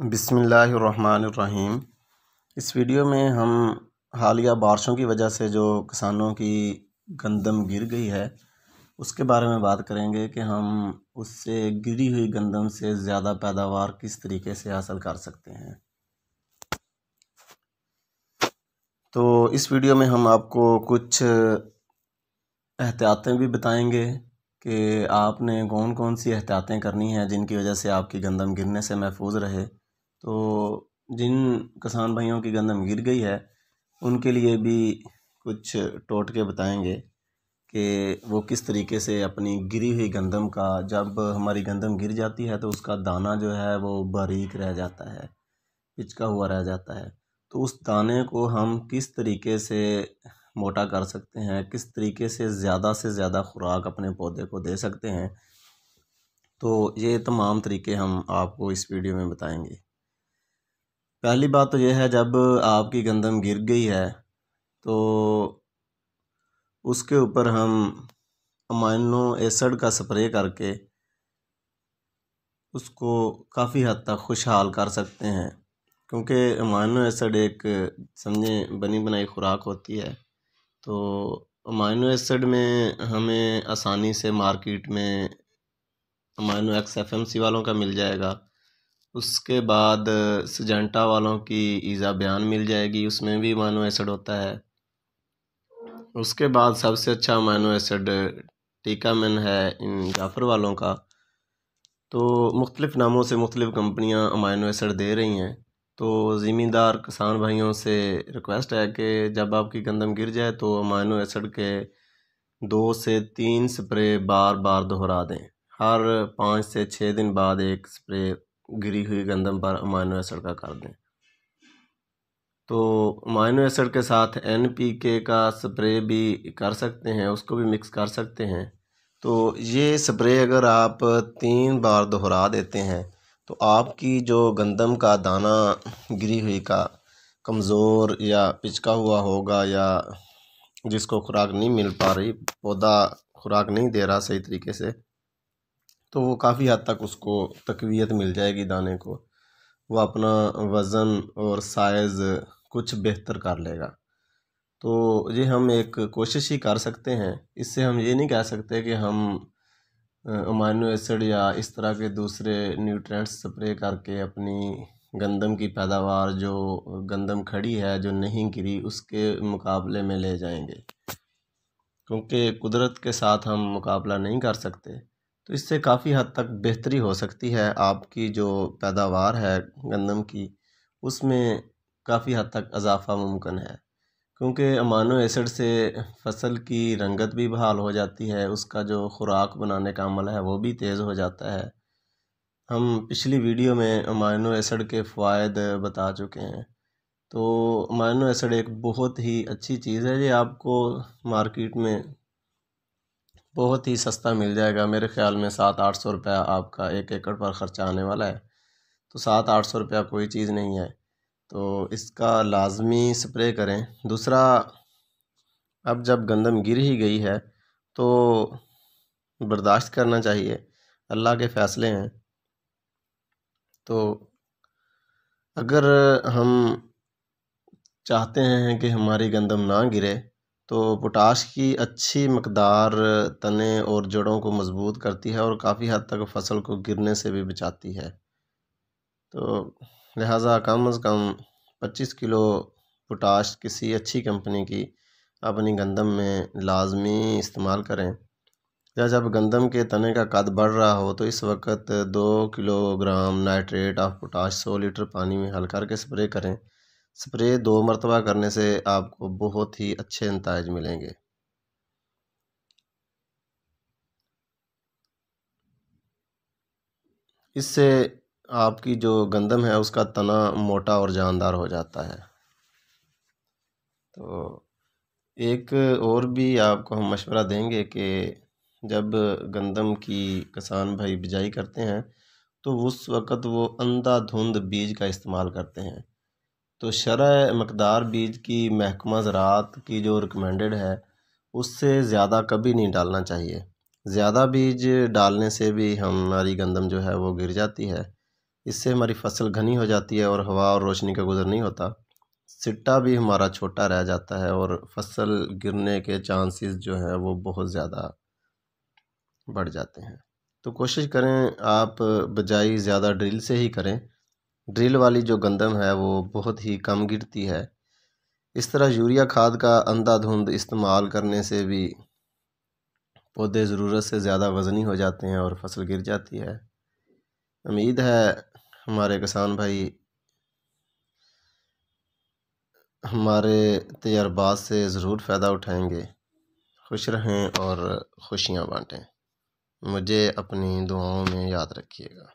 बिसमीम इस वीडियो में हम हालिया बारिशों की वजह से जो किसानों की गंदम गिर गई है उसके बारे में बात करेंगे कि हम उससे गिरी हुई गंदम से ज़्यादा पैदावार किस तरीके से हासिल कर सकते हैं तो इस वीडियो में हम आपको कुछ एहतियातें भी बताएंगे कि आपने कौन कौन सी एहतियातें करनी हैं जिनकी वजह से आपकी गंदम गिरने से महफूज रहे तो जिन किसान भाइयों की गंदम गिर गई है उनके लिए भी कुछ टोट के बताएंगे कि वो किस तरीके से अपनी गिरी हुई गंदम का जब हमारी गंदम गिर जाती है तो उसका दाना जो है वो बारीक रह जाता है पिचका हुआ रह जाता है तो उस दाने को हम किस तरीके से मोटा कर सकते हैं किस तरीके से ज़्यादा से ज़्यादा खुराक अपने पौधे को दे सकते हैं तो ये तमाम तरीके हम आपको इस वीडियो में बताएंगे पहली बात तो यह है जब आपकी गंदम गिर गई है तो उसके ऊपर हम अमाइनो एसड का स्प्रे करके उसको काफ़ी हद तक खुशहाल कर सकते हैं क्योंकि अमाइनो एसड एक समझें बनी बनाई खुराक होती है तो अमाइनो एसड में हमें आसानी से मार्केट में amino X F M C वालों का मिल जाएगा उसके बाद सजेंटा वालों की ईज़ा बयान मिल जाएगी उसमें भी मानो एसिड होता है उसके बाद सबसे अच्छा एसड एसिड मैन है इन जाफर वालों का तो मुख्तलिफ़ नामों से मुख्तलिफ़ कंपनियां अमाइनो एसिड दे रही हैं तो ज़िमींदार किसान भाइयों से रिक्वेस्ट है कि जब आपकी गंदम गिर जाए तो अमाइनो एसिड के दो से तीन स्प्रे बार बार दोहरा दें हर पाँच से छः दिन बाद एक स्प्रे गिरी हुई गंदम पर अमाइनो एसिड का कर दें तो अमाइनो एसिड के साथ एन पी के का स्प्रे भी कर सकते हैं उसको भी मिक्स कर सकते हैं तो ये स्प्रे अगर आप तीन बार दोहरा देते हैं तो आपकी जो गंदम का दाना गिरी हुई का कमज़ोर या पिचका हुआ होगा या जिसको खुराक नहीं मिल पा रही पौधा खुराक नहीं दे रहा सही तरीके से तो वो काफ़ी हद तक उसको तकवीत मिल जाएगी दाने को वो अपना वज़न और साइज़ कुछ बेहतर कर लेगा तो ये हम एक कोशिश ही कर सकते हैं इससे हम ये नहीं कह सकते कि हम अमानो एसिड या इस तरह के दूसरे न्यूट्रेंट्स स्प्रे करके अपनी गंदम की पैदावार जो गंदम खड़ी है जो नहीं गिरी उसके मुकाबले में ले जाएंगे क्योंकि कुदरत के साथ हम मुकाबला नहीं कर सकते तो इससे काफ़ी हद तक बेहतरी हो सकती है आपकी जो पैदावार है गंदम की उसमें काफ़ी हद तक अजाफ़ा मुमकिन है क्योंकि अमानो एसिड से फसल की रंगत भी बहाल हो जाती है उसका जो खुराक बनाने का अमल है वो भी तेज़ हो जाता है हम पिछली वीडियो में अमानो एसिड के फ़वाद बता चुके हैं तो अमानो एसिड एक बहुत ही अच्छी चीज़ है ये आपको मार्केट में बहुत ही सस्ता मिल जाएगा मेरे ख्याल में सात आठ सौ रुपया आपका एक एकड़ पर ख़र्चा आने वाला है तो सात आठ सौ रुपया कोई चीज़ नहीं है तो इसका लाजमी स्प्रे करें दूसरा अब जब गंदम गिर ही गई है तो बर्दाश्त करना चाहिए अल्लाह के फ़ैसले हैं तो अगर हम चाहते हैं कि हमारी गंदम ना गिरे तो पोटाश की अच्छी मकदार तने और जड़ों को मजबूत करती है और काफ़ी हद तक फसल को गिरने से भी बचाती है तो लिहाजा कम अज़ कम पच्चीस किलो पोटाश किसी अच्छी कंपनी की अपनी गंदम में लाजमी इस्तेमाल करें या जब गंदम के तने का कद बढ़ रहा हो तो इस वक्त दो किलोग्राम नाइट्रेट ऑफ पोटाश सौ लीटर पानी में हल करके स्प्रे करें स्प्रे दो मरतबा करने से आपको बहुत ही अच्छे नतज मिलेंगे इससे आपकी जो गंदम है उसका तना मोटा और जानदार हो जाता है तो एक और भी आपको हम मशवरा देंगे कि जब गंदम की किसान भाई बिजाई करते हैं तो उस वक़्त वो धुंध बीज का इस्तेमाल करते हैं तो शर मकदार बीज की महकमा ज़रात की जो रिकमेंडेड है उससे ज़्यादा कभी नहीं डालना चाहिए ज़्यादा बीज डालने से भी हमारी गंदम जो है वो गिर जाती है इससे हमारी फसल घनी हो जाती है और हवा और रोशनी का गुज़र नहीं होता सिट्टा भी हमारा छोटा रह जाता है और फसल गिरने के चांसेस जो हैं वो बहुत ज़्यादा बढ़ जाते हैं तो कोशिश करें आप बजाई ज़्यादा ड्रिल से ही करें ड्रिल वाली जो गंदम है वो बहुत ही कम गिरती है इस तरह यूरिया खाद का अंधाधुंध इस्तेमाल करने से भी पौधे ज़रूरत से ज़्यादा वज़नी हो जाते हैं और फसल गिर जाती है उम्मीद है हमारे किसान भाई हमारे तजर्बात से ज़रूर फ़ायदा उठाएंगे खुश रहें और खुशियाँ बाँटें मुझे अपनी दुआओं में याद रखिएगा